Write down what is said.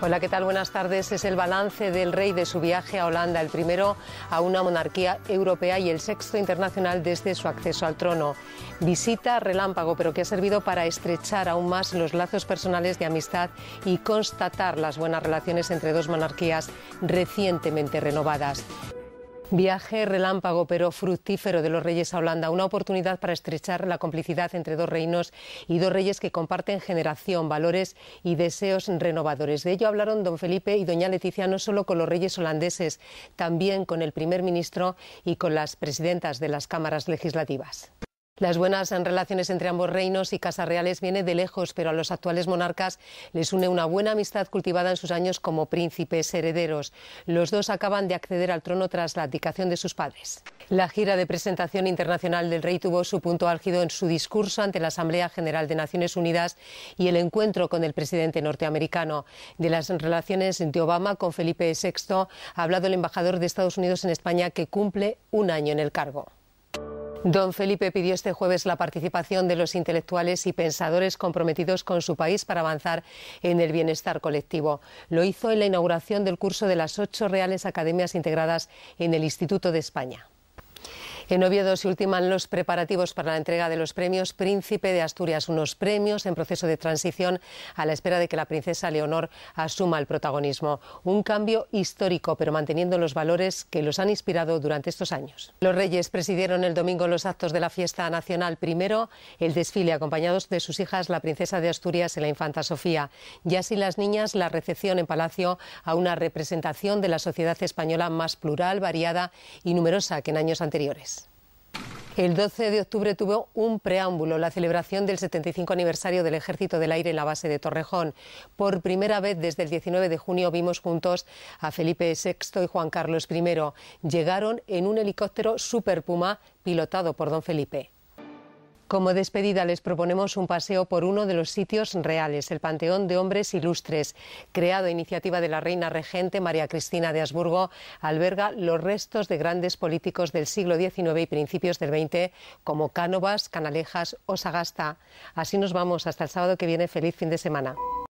Hola, ¿qué tal? Buenas tardes. Es el balance del rey de su viaje a Holanda, el primero a una monarquía europea y el sexto internacional desde su acceso al trono. Visita relámpago, pero que ha servido para estrechar aún más los lazos personales de amistad y constatar las buenas relaciones entre dos monarquías recientemente renovadas. Viaje relámpago pero fructífero de los reyes a Holanda, una oportunidad para estrechar la complicidad entre dos reinos y dos reyes que comparten generación, valores y deseos renovadores. De ello hablaron don Felipe y doña Leticia no solo con los reyes holandeses, también con el primer ministro y con las presidentas de las cámaras legislativas. Las buenas relaciones entre ambos reinos y casas reales vienen de lejos, pero a los actuales monarcas les une una buena amistad cultivada en sus años como príncipes herederos. Los dos acaban de acceder al trono tras la abdicación de sus padres. La gira de presentación internacional del rey tuvo su punto álgido en su discurso ante la Asamblea General de Naciones Unidas y el encuentro con el presidente norteamericano. De las relaciones de Obama con Felipe VI ha hablado el embajador de Estados Unidos en España que cumple un año en el cargo. Don Felipe pidió este jueves la participación de los intelectuales y pensadores comprometidos con su país para avanzar en el bienestar colectivo. Lo hizo en la inauguración del curso de las ocho reales academias integradas en el Instituto de España. En Oviedo se ultiman los preparativos para la entrega de los premios Príncipe de Asturias, unos premios en proceso de transición a la espera de que la princesa Leonor asuma el protagonismo. Un cambio histórico, pero manteniendo los valores que los han inspirado durante estos años. Los reyes presidieron el domingo los actos de la fiesta nacional. Primero, el desfile, acompañados de sus hijas, la princesa de Asturias y la infanta Sofía. Y así las niñas, la recepción en Palacio a una representación de la sociedad española más plural, variada y numerosa que en años anteriores. El 12 de octubre tuvo un preámbulo, la celebración del 75 aniversario del Ejército del Aire en la base de Torrejón. Por primera vez desde el 19 de junio vimos juntos a Felipe VI y Juan Carlos I. Llegaron en un helicóptero Super Puma pilotado por don Felipe. Como despedida les proponemos un paseo por uno de los sitios reales, el Panteón de Hombres Ilustres, creado a iniciativa de la reina regente María Cristina de Habsburgo, alberga los restos de grandes políticos del siglo XIX y principios del XX, como Cánovas, Canalejas o Sagasta. Así nos vamos hasta el sábado que viene. Feliz fin de semana.